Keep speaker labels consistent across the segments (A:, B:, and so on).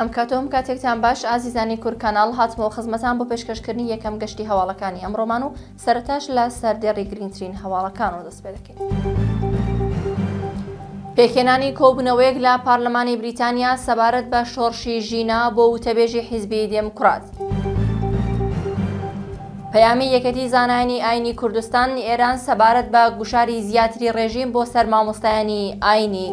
A: ئەم کاتۆم کاتێکتان باش ئازیزانی کورکانال هاتمەوە خزمەتان بۆ پێشکەشکردنی یەکەم گەشتی هەواڵەکانی ئەمڕۆمان و سەرتاش لە سەردێڕی گرنگترین هەواڵەکان و دەست پێ دەکەین. پێکێنانی کۆبنەوەیەک لە پارلمانی بریتانیا سەبارەت بە شۆڕشی ژینا بۆ وتەبێژی حیزبی دێموکرات. پەیامی یەکەتی زانانی ئاینی کوردستان ئێران سەبارەت بە گوشاری زیاتری ڕێژیم بۆ سەر مامۆستایانی ئاینی.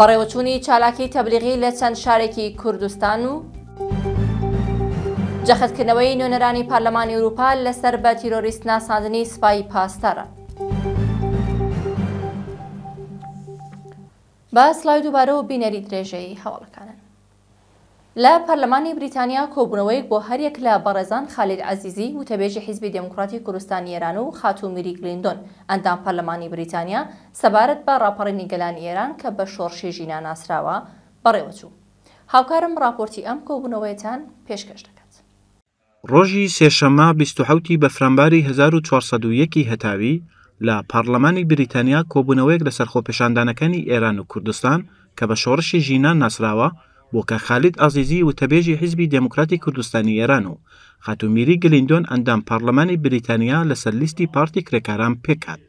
A: بەڕێوەچوونی چالاکی تەبلیغی لە چەند شارێکی کوردستان و جەخەتکردنەوەی نوێنەرانی پارلەمانی ئوروپا لەسەر بە تیرۆریست ناساندنی سپای پاستەرە. بە سلای دووبارە و بینەری درێژەی هەوڵەکانن. لە پەرلەمانی بریتانیا کۆبنەوەیەک بۆ هەرەک لە بەڕێزان خالید عزیزی وتەبێژی حیزبی دموکراتی کوردستانیێران و خاتومیری گلیندۆن ئەندام پەرلەمانی بریتانیا سەبارەت بە ڕاپەڕینی گەلان ئێران کە بە شۆڕشێژینا ناسراوە بەڕێوەچوو. هاوکارم راپۆرتی ئەم کۆبنەوەیتان پێشکەش دەکەن.
B: ڕۆژی سێشەمە 26 بەفرەمباری 1401 هەتاوی لە پارلەمانی بریتانیا کۆبوونەوەیەک لە سەرخۆپێشاندانەکانی ئێران و کوردستان کە بە شۆڕشی ژینان ناسراوە بۆ کە خالید ئازیزی و تەبێژی حیزبی دموکراتی کوردستانی ئێران و خاتومیری گلیندۆن ئەندام پارلەمانی بریتانیا لەسەر لیستی پارتی کرێکاران پێکات.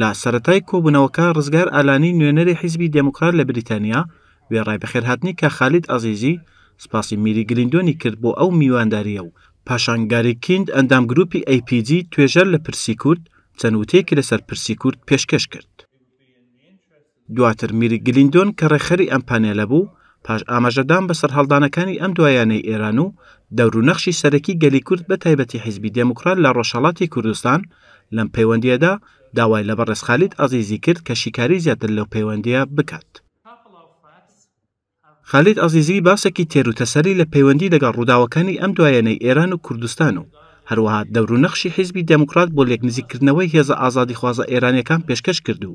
B: لە سەتای کۆبوونەوەکە ڕزگار ئالانی نوێنەری حیزبی دموکرات لە بریتانیا وێڕای بەخێرهاتنی کە خالید ئازیزی سپاسی میری گلیندۆنی کرد بۆ ئەو میوانداریە و پاشانگاری کند ئەندام گروپی APG توێژەر لە پرسی کورد چەند وتێکی لەسەر پرسی کورد پێشکەش کرد. دواتر میری گلیندۆن کە ڕێخەری ئەم پانێلە بوو پاش ئاماژەدان بەسەر هەڵدانەکانی ئەم دوایانەی ئێران و دەورونەخشی سەرەکی گەلی کورد بە تایبەتی حیزبی دموکرات لە ڕۆژهڵاتی کوردستان لەم پەیوەندیەدا داوای لە بەڕێزخالیت ئازیزی کرد کە شیکاری زیاتر لەو پەیوەندیە بکات. خالید ئازیزی باسێکی تێروتەسەری لە پەیوەندی لەگەڵ ڕووداوەکانی ئەم دوایەنەی ئێران و کوردستان و هەروەها دەور و نەخشی حیزبی دموکرات بۆ لێکنزیکردنەوەی هێزە ئازادی خوازە ئێرانەکان پێشکەش کرد و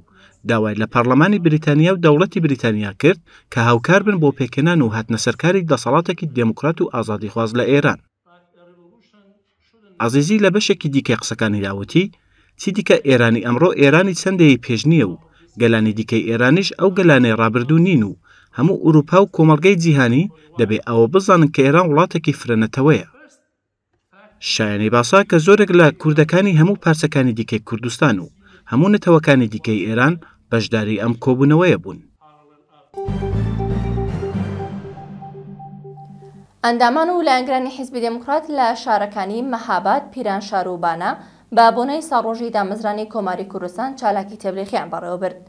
B: داوای لە پەرلەمانی بریتانیا و دەوڵەتی بریتانیا کرد کە هاوکار بن بۆ پێکەنان و هاتنە سەرکاری دەسەڵاتێکی دموکرات و ئازادی خواز لە ئێران عزیزی لە بەشێکی دیکە قسەکانی داوتی چی دیکە ئێرانی ئەمڕۆ ئێرانی چەندەیە پێش نییە و گەلانی دیکەی ئێرانیش ئەو گەلانەی ڕابردوو نین و هەموو ئوروپا و کۆمەلگەی جیهانی دەبێ ئەوە بزانن کە ئێران وڵاتێکی فرەنەتەوەیە شایانی باسا کە زۆرێک لە کوردەکانی هەموو پارچەکانی دیکەی کوردستان و هەموو نەتەوەکانی دیکەی ئێران بەشداری ئەم کۆبوونەوەیە بوون.
A: ئەندامان و لایەنگرانی حیزبی دموکرات لە شارەکانی مەحابات پیران شاروبانە بابوونەی ساڕۆژی دامەزرانی کۆماری کوردستان چالاکی تەبلیخیان بەڕێوە برد.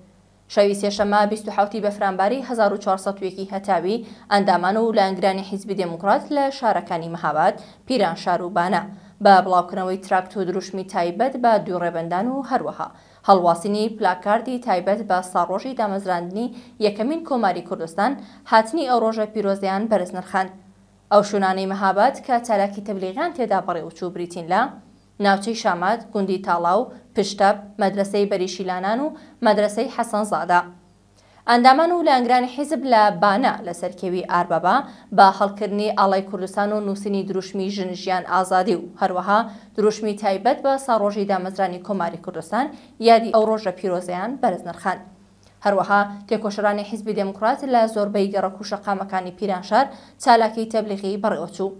A: شەوی سێشەما 1970 بە فرانباری 1400ێکی هەتاوی ئەندامان و لایەنگرانی حیزبی دموکرات لە شارەکانی مەهاباد پیران شار و بانە بە بڵاوکردنەوەی تراکت و دروشمی تایبەت بە دوو ڕێبندان و هەروەها هەڵواسینی پلاکاردی تایبەت بە ساڕۆژی دامەزراندنی یەکەمین کۆماری کوردستان هاتنی ئەو ڕۆژە پیرۆزیان بەرزنرخان ئەو شوونانەی مەهاباد کە تالاکی تەبلیغان تێدا بەڕێ وچوو بریتین لە ناوچەی شامات گوندی تاڵاو پشتەب مەدرسەی بەریشیلانان و مەدرسەی حەسەن زادا. ئەندامان و لەنگرانی حیزب لە بانە لە سەرکەوی ئاربەبا بە هەڵکردنی ئاڵای کوردستان و نووسنی دروشمی ژنژیان ئازادی و هەروەها دروشمی تایبەت بە ساڕۆژی دامەزرانی کۆماری کوردستان یادی ئەو ڕۆژە پیرۆزیان بەرز نرخان. هەروەها تێکۆشرانی حیزبی دموکرات لە زۆربەی گەڕەکوشەقامەکانی پیرانشار چالاکی تەبلیغی بەڕێوەچوو.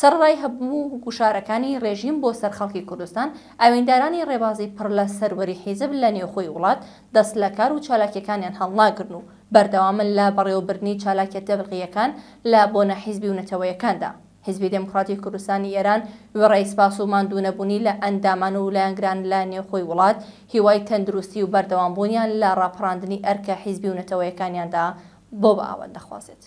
A: سەرڕای هەبوو گوشارەکانی ڕێژیم بۆ سەرخەڵکی کوردستان ئاوێندارانی ڕێبازی پڕ لە سەروەری حیزب لە نێوخۆی وڵات دەست لە کار و چالاکیەکانیان هەڵناگرن و بەردەوامن لە بەڕێوەبرنی چالاکیە تەبقیەکان لە بۆنە حیزبی و نەتەوەیەکاندا. حزبی دموکراتی کوردستانی ئێران وڕێیسپاس و ماندوونەبوونی لە ئەندامان و لایەنگران لە نێوخۆی وڵات هیوای تەندروستی و بەردەوامبوونیان لە ڕاپڕاندنی ئەرکە حیزبی و نەتەوەیەکانیاندا بۆ بە ئاوەند دەخوازێت.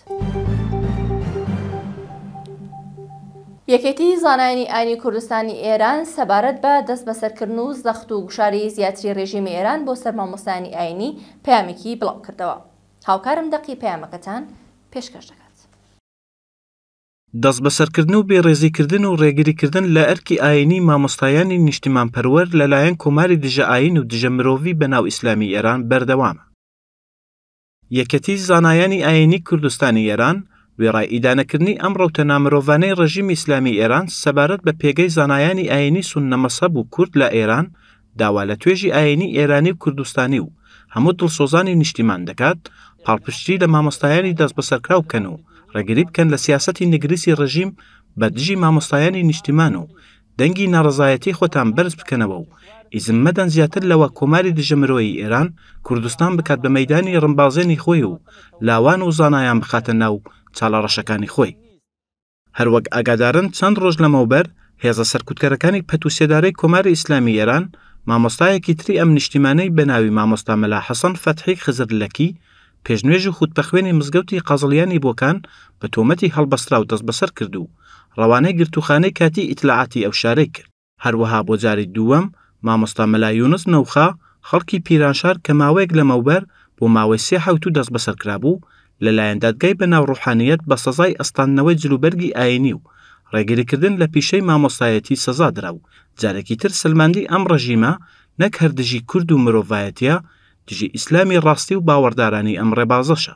A: یەکێتی زانایانی ئاینی کوردستانی ئێران سەبارەت بە دەست بەسەرکردن و زەخت و گوشاری زیاتری ڕێژیمی ئێران بۆ سەرمامۆستانی ئاینی پامێکی بڵاو کردەوە هاوکارم دەقی پامەکەتان پێشکەش دەکات
B: دەست بەسەرکردن و بێڕێزیکردن و ڕێگریکردن لە ئەرکی ئاینی مامۆستایانی نیشتیمانپەروەر لەلایەن کۆماری دژە ئاین و دژە مرۆڤی بەناو ئیسلامی ئێران بەردەوامە. یەکەتی زانایانی ئاینی کوردستانی ئێران وێڕای ئیدانەکردنی ئەم ڕوتەنا مرۆڤانەی ڕژیم ئیسلامی ئێران سەبارەت بە پێگەی زانایانی ئاینی سونەمەسەب و کورد لە ئێران داوا لە توێژی ئاینی ئێرانی و کوردستانی و هەموو دڵسۆزانی نیشتیمان دەکات پاڵپشتی لە مامۆستایانی دەست بەسەرکرا بکەن و ڕێگری بکەن لە سیاستی نگریسی ڕژیم بە دژی مامۆستایانی نیشتیمان و دەنگی ناڕزایەتی خۆتان بەرز بکەنەوە و ئیزم مەدەن زیاتر لەوە کۆماری دژەمرۆی ئێران کوردستان بکات بە مەدانی ڕمبازێنی خۆی و لاوان و زانایان بخاتە ناو چالەڕەشەکانی خۆی هەروەک ئاگادارن چەند ڕۆژ لەمەوبەر هێزە سەرکوتکەرەکانی پەتوسێدارەی کۆماری ئیسلامی ئێران مامۆستایەکی تری ئەم نیشتیمانەی بەناوی مامۆستا مەلا حەسەن فەتحی خزرلەکی پێشنوێژی خودپەخوێنی مزگەوتی قازڵیانی بۆکان بە تۆمەتی هەڵبەسترا و دەست بەسەر کرد و ڕەوانەی گرتوخانەی کاتی ئیتلاعاتی ئەو شارەی کرد هەروەها بۆ جاری دووەم مامۆستا مەلایونس نەوخا خەڵکی پیرانشار کە ماوەیەک لەمەوبەر بۆ ماوەی سێ حوت و دەست بەسەرکرابوو لەلایەن دادگای بەناو ڕوحانیت بە سەزای ئەستانەوەی جلوبەرگی ئاینی و ڕێگریکردن لە پیشەی مامۆسایەتی سەزا درراو جارێکی تر سلماندی ئەم ڕژیمە نەک هەردژی کورد و مرۆڤایەتە دژی ئیسلامی ڕاستی و باوەڕدارانی ئەم ڕێبازەشە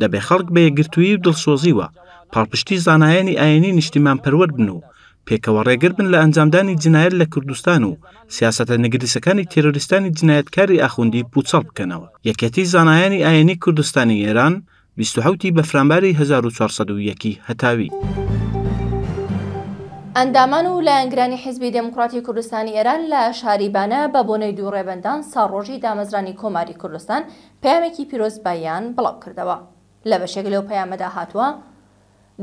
B: دەبێ خەڵک بە یەگرتووی و دڵسۆزیوە پاڵپشتی زانایانی ئاینی نیشتیمان پەروەر بن و پێکەوە ڕێگر بن لە ئەنجامدانی جنایەت لە کوردستان و سیاسەتە نگریسەکانی تێرۆریستانی جنایەتکاری ئاخوندی پوچەڵ بکەنەوە یەکەتی زانایانی ئاینی کوردستانی ئێران 1970 بە فرامباری 1940 هەتاوی.
A: ئەندامان و لایەنگرانی حیزبی دموکراتی کوردستانی ئێران لە شاریبانە بە بۆنەی دوو ڕێبندان ساڕۆژی دامەزرانی کۆماری کوردستان پامێکی پیرۆزباییان بڵاو کردەوە لە بەشێک لەو پەیامەدا هاتووە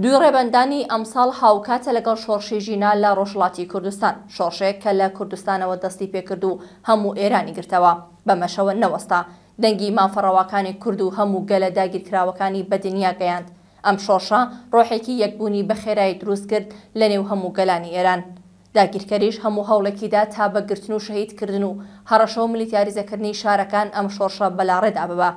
A: دوی ڕێبندانی ئەمساڵ هاوکاتە لەگەڵ شۆڕشی ژینا لە ڕۆژڵاتی کوردستان شۆڕشێک کە لە کوردستانەوە دەستی پێکرد و هەموو ئێرانی گرتەوە بەمەشەوە نەوەستا دەنگی مافەڕەواکانی کورد و هەموو گەلە داگیرکراوەکانی بە دنیا گەیاند ئەم شۆشە ڕۆحێکی یەکبوونی بە خێرایی دروست کرد لە نێو هەموو گەلانی ئێران داگیرکەریش هەموو هەوڵێکیدا تا بەگرتن و شەهیدکردن و هەڕەشە و ملیتیاریزەکردنی شارەکان ئەم شۆشە بەلاڕێدا ببە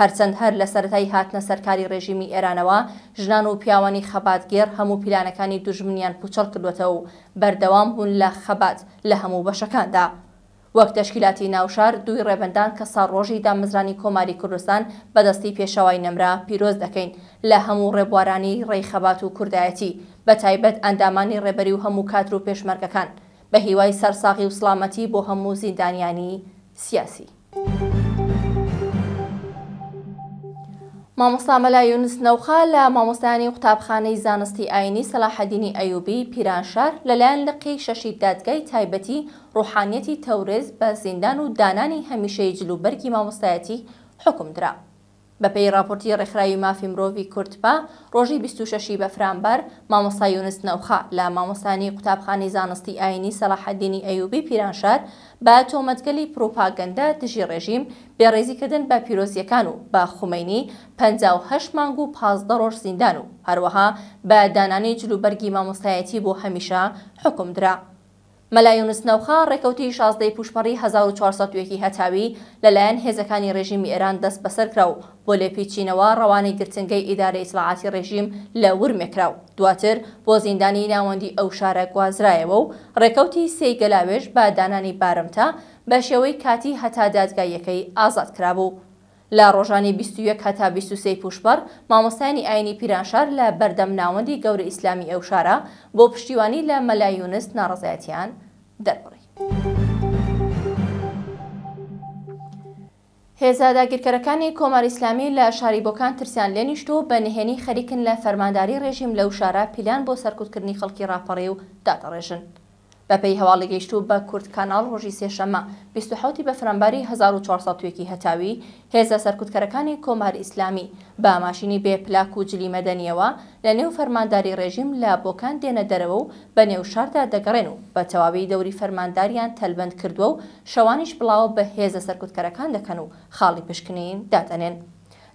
A: هەرچەند هەر لە سەتای هاتنە سەرکاری ڕێژیمی ئێرانەوە ژنان و پیاوانی خەباتگێر هەموو پیلانەکانی دوژمنیان پوچەڵ کردوێتەوە و بەردەوام بوون لە خەبات لە هەموو بەشەکاندا. وەک تەشکیلاتی ناوشار دوی ڕێبندان کە ساڕۆژی دامزرانی کۆماری کوردستان بەدەستی پێشەوای نەمرا پیرۆز دەکەین لە هەموو ڕێبوارانی ڕێیخەبات و کوردایەتی بە تایبەت ئەندامانی ڕێبەری و هەموو کاتر و پێشمەرگەکان بە هیوای سەرساغی و سلامەتی بۆ هەموو زیندانیانی سیاسی. مامۆستا مەلا یونس نەوخا لە مامۆستانی قوتابخانەی زانستی ئاینی سەلاحەدینی ئەیوبی پیرانشار لەلایەن لقی شەشی دادگای تایبەتی ڕوحانەتی تەورز بە زیندان و دانانی هەمیشەی جلوبەرگی مامۆستایەتی حکم درا. بەپی راپۆرتی ڕێکخراوی مافی مرۆڤی کورتپا ڕۆژی 26 بەفرامبەر مامۆستا یونس نەوخا لە مامۆستانی قوتابخانی زانستی ئاینی سەلاحەدینی ئەیوبی پیرانشار بە تۆمەتگەلی پرۆپاگەندە دژی ڕێژیم بێڕێزیکردن بە پیرۆزیەکان و بە خومینی 58 مانگ و 15 ڕۆژ زیندان و هەروەها بە دانانی جلوبەرگی مامۆستایەتی بۆ هەمیشە حکم درا. مەلایونس نەوخا ڕێکەوتی شازدەی پوشمەڕی 1400ێکی هەتاوی لەلایەن هێزەکانی ڕێژیمی ئێران دەست بەسەر کرا و بۆ لێپیچینەوە ڕەوانی گرتنگەی ئیدارە ئیسلاعاتی ڕێژیم لە ورمێکرا و دواتر بۆ زیندانی ناوەندی ئەو شارە گوازرایەوە و ڕێکەوتی سێی گەلاوێش بە دانانی بارمتا بە شێوەی کاتی هەتا دادگایەکەی ئازاد کرابوو. لە ڕۆژانی 21 هەتا 23 پوشبەر مامۆستانی ئاینی پیرانشار لە بەردەم ناوەندی گەورە ئیسلامی ئەوشارە بۆ پشتیوانی لە مەلایونس ناڕزایەتیان دەربڕی. هێزاداگیرکەرەکانی کۆمار ئیسلامی لە شاریبۆکان ترسیان لێنیشت و بە نهێنی خەریکن لە فەرمانداری ڕێژیم لەو شارە پیلان بۆ سەرکوتکردنی خەڵکی راپەڕێ و داتەڕێژن. بەپەی هەواڵی گەیشتو بە کورد کانال ڕۆژی سێشەمە 26 بە فرەمباری 1400 هەتاوی هێزە سەرکوتکەرەکانی کۆمار ئیسلامی با ماشینی بێ پلاک و جلی مەدەنیەوە لە نێو فەرمانداری ڕێژیم لە بۆکان دێنە دەرەوە و بە نێو شاردا دەگەڕێن و بە تەواوی دەوری فەرمانداریان تەلبند کردووە و شەوانیش بڵاوە بە هێزە سەرکوتکەرەکان دەکەن و خاڵی پشکنین دادەنێن.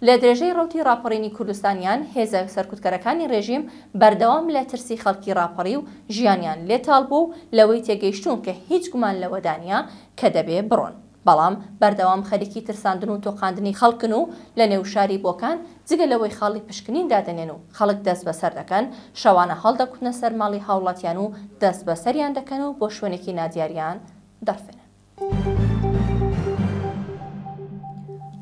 A: لە درێژەی ڕوتی راپەڕینی کوردستانیان هێزە سەرکوتکەرەکانی رێژیم بەردەوام لە ترسی خەڵکی راپەڕی و ژیانیان لێتال بوو لەوەی تێگەیشتون کە هیچ گومان لەوەدانیا کە دەبێ بڕۆن. بەڵام بەردەوام خەریکی ترساندن و تۆقااندنی خەڵکن و لە نێوشاری بۆکان جگە لەوەی خاڵی پشکنین دادنێن و خەڵک دەست بەسەر دەکەن شەوانە هەڵدەکوتنە سەر ماڵی هاوڵاتیان و دەست بەسەریان دەکەن و بۆ شوێنێکی نادیاریان دەرفێنن.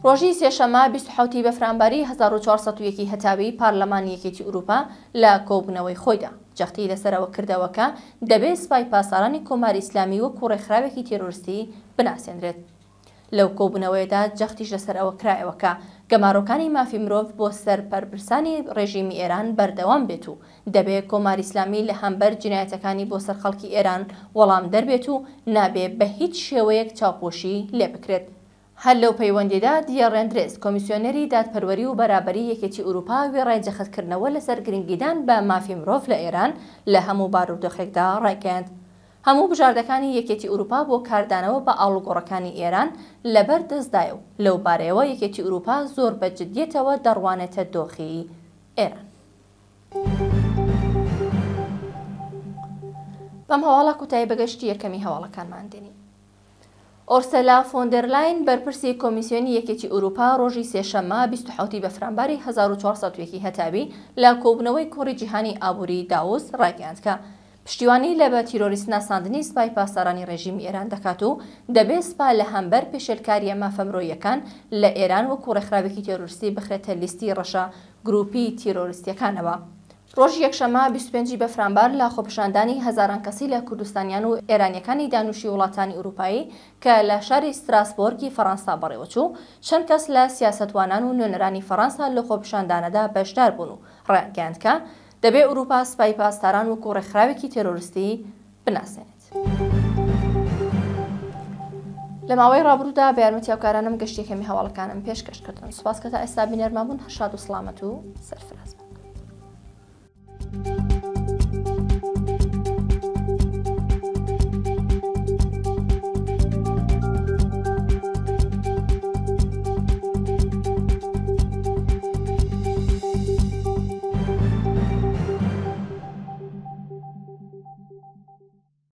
A: ڕۆژی سێشەما 26 بەفرانباری 1940 هەتاوی پارلەمان یەکێتی ئوروپا لە کۆبنەوەی خۆیدا جەختی لەسەرەوە کردەوەکە دەبێت سپای پاسارانی کۆماری ئسلامی وە کوڕێکخراوێکی تێرۆریستی بناسیێنرێت. لەو کۆبنەوەیدا جەختیش لەسەر ئەوە کرایەوەکە گەماڕۆکانی مافی مرۆڤ بۆ سەرپەربرسانی ڕێژیمی ئێران بەردەوام بێت و دەبێت کۆماری ئسلامی لە هەمبەر جنایەتەکانی بۆ سەرخەڵکی ئێران وەڵام دەربێت و نابێت بە هیچ شێوەیەک چاپۆشی لێ بکرێت هەر لەو پەیوەندیدا دیێڕێندرێز کۆمیسیۆنەری دادپەروەری و بەرابەری یەکێتی ئوروپا وێڕای جەخەتکردنەوە لەسەر گرنگیدان بە مافی مرۆڤ لە ئێران لە هەموو بارودۆخێکدا ڕێکند. هەموو بژاردەکانی یەکێتی ئوروپا بۆ کاردانەوە بە ئاڵوگۆڕەکانی ئێران لەبەر دەستدای و لەو بارەوە یەکێتی ئوروپا زۆر بەجددیەتەوە دەڕوانێتە دۆخی ئێران. بەم هەواڵە کوتای بەگەشتی یەکەمی هەواڵەکانماندنی. ئۆرسەلا فۆندەرلاین بەرپرسی کۆمیسیۆنی یەکێکی ئوروپا ڕۆژی سێشەمە 1970 بە فرانباری 1940 هەتابی لە کۆبنەوەی کۆڕی جیهانی ئابووری داوس ڕاگەاندکە. پشتیوانی لە بە تیرۆریست ناساندنی سپای پاسەرانی ڕێژیم ئێران دەکات و دەبێت سپا لە هەمبەر پێشلکاریە مافەمرۆیەکان لە ئێران وەکو ڕێکخراوێکی تێرورستی بخرێتە لیستی ڕەشە گروپی تیرۆریستیەکانەوە. ڕۆژ یەکشەمە 25 بەفرانبار لە خۆپشاندانی هزاران کەسی لە کوردستانیان و ئێرانیەکانی دانوشی وڵاتانی ئوروپایی کە لە شاری ستراسبۆرگی فەەنسا بەڕێوەچوو چەند کەس لە سیاستوانان و نوێنەرانی فەەنسا لە خۆپشاندانەدا بەشدار بوون و ڕێگەاندکە دەبێ ئوروپا سپای پاسداران و کوڕێکخراوێکی تێرۆریستی بناسێنێت.
C: لە ماوەی ڕابرودا
A: بەیارمەتیاوکارانم گەشتێکەمی هەواڵەکانم پێشکەشکردن سوپاس کە تا ئێستا بینەرمابوون هەشاد و سلامەت و سەرفرازم.